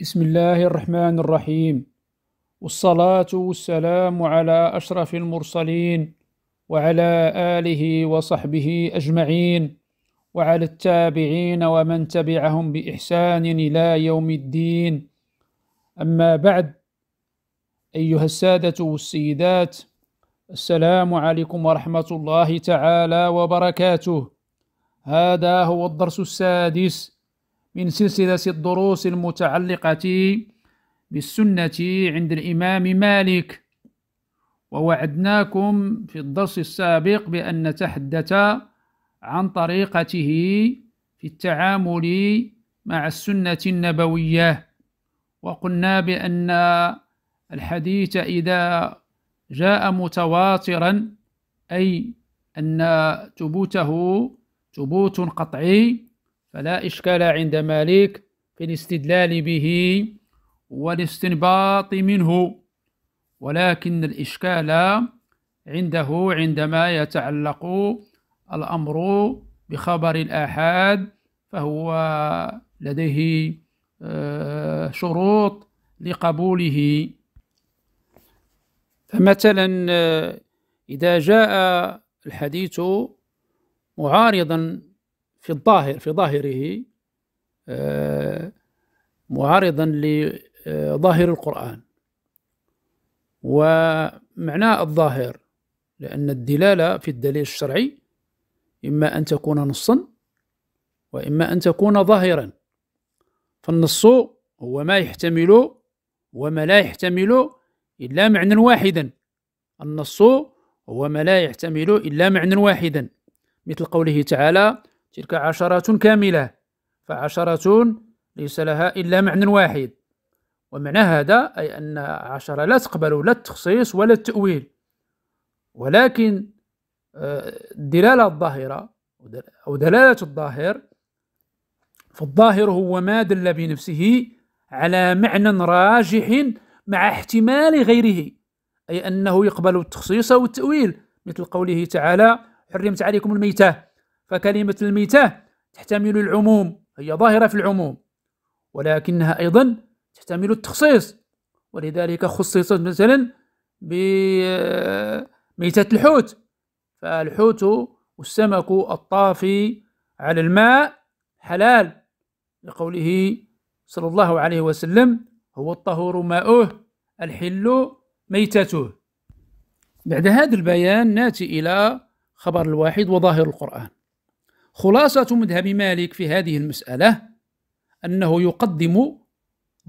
بسم الله الرحمن الرحيم والصلاة والسلام على أشرف المرسلين وعلى آله وصحبه أجمعين وعلى التابعين ومن تبعهم بإحسان إلى يوم الدين أما بعد أيها السادة والسيدات السلام عليكم ورحمة الله تعالى وبركاته هذا هو الدرس السادس من سلسلة الدروس المتعلقة بالسنة عند الإمام مالك ووعدناكم في الدرس السابق بأن نتحدث عن طريقته في التعامل مع السنة النبوية وقلنا بأن الحديث إذا جاء متواترا أي أن ثبوته ثبوت قطعي فلا إشكال عند مالك في الاستدلال به والاستنباط منه ولكن الإشكال عنده عندما يتعلق الأمر بخبر الآحاد فهو لديه آه، شروط لقبوله فمثلا آه، إذا جاء الحديث معارضا في الظاهر في ظاهره آه، معارضا لظاهر آه، القرآن ومعناه الظاهر لأن الدلالة في الدليل الشرعي إما أن تكون نصا وإما أن تكون ظاهرا فالنص هو ما يحتمل وما لا يحتمل إلا معنى واحدا النص هو ما لا يحتمل إلا معنى واحدا مثل قوله تعالى تلك عشرة كاملة فعشرة ليس لها إلا معنى واحد ومعنى هذا أي أن عشرة لا تقبل لا التخصيص ولا التأويل ولكن الدلالة آه، الظاهرة أو دلالة الظاهر فالظاهر هو ما دل بنفسه على معنى راجح مع احتمال غيره أي أنه يقبل التخصيص والتأويل مثل قوله تعالى حرمت عليكم الميتة فكلمة الميتة تحتمل العموم هي ظاهرة في العموم ولكنها أيضا تحتمل التخصيص ولذلك خصصت مثلا بميتة آه، الحوت فالحوت والسمك الطافي على الماء حلال لقوله صلى الله عليه وسلم هو الطهور ماؤه الحل ميتته بعد هذا البيان ناتي إلى خبر الواحد وظاهر القرآن خلاصة مذهب مالك في هذه المسألة أنه يقدم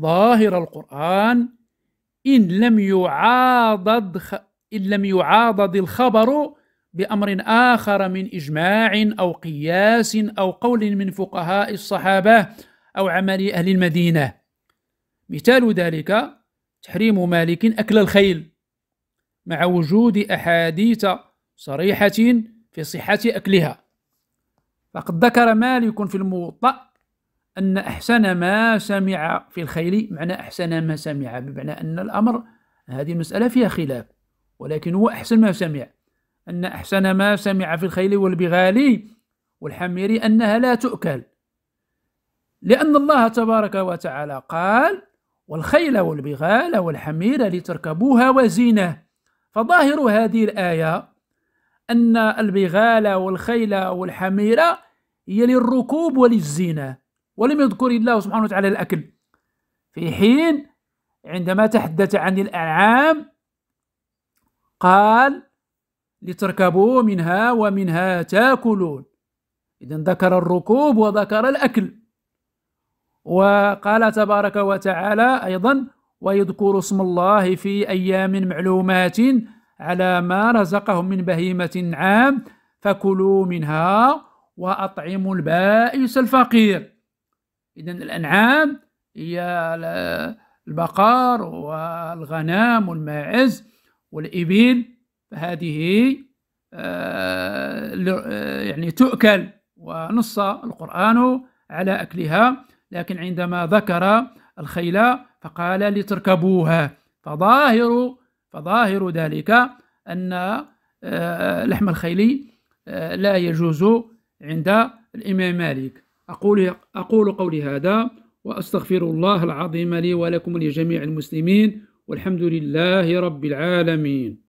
ظاهر القرآن إن لم يعاضد إن لم يعاضد الخبر بأمر آخر من إجماع أو قياس أو قول من فقهاء الصحابة أو عمل أهل المدينة مثال ذلك تحريم مالك أكل الخيل مع وجود أحاديث صريحة في صحة أكلها فقد ذكر مالك في الموطأ أن أحسن ما سمع في الخيل معنى أحسن ما سمع بمعنى أن الأمر هذه المسألة فيها خلاف ولكن هو أحسن ما سمع أن أحسن ما سمع في الخيل والبغال والحمير أنها لا تؤكل لأن الله تبارك وتعالى قال والخيل والبغال والحمير لتركبوها وزينه فظاهر هذه الآية أن البغال والخيل والحميرة هي للركوب وللزينة ولم يذكر الله سبحانه وتعالى الأكل في حين عندما تحدث عن الأنعام قال لتركبوا منها ومنها تاكلون إذا ذكر الركوب وذكر الأكل وقال تبارك وتعالى أيضا ويذكر اسم الله في أيام معلومات على ما رزقهم من بهيمة عام فكلوا منها وأطعموا البائس الفقير إذا الأنعام هي البقر والغنام والماعز والإبل فهذه آه، آه، يعني تؤكل ونص القرآن على أكلها لكن عندما ذكر الخيل فقال لتركبوها فظاهر فظاهر ذلك أن آه، لحم الخيلي آه، لا يجوز عند الإمام مالك أقول, أقول قولي هذا وأستغفر الله العظيم لي ولكم ولجميع المسلمين والحمد لله رب العالمين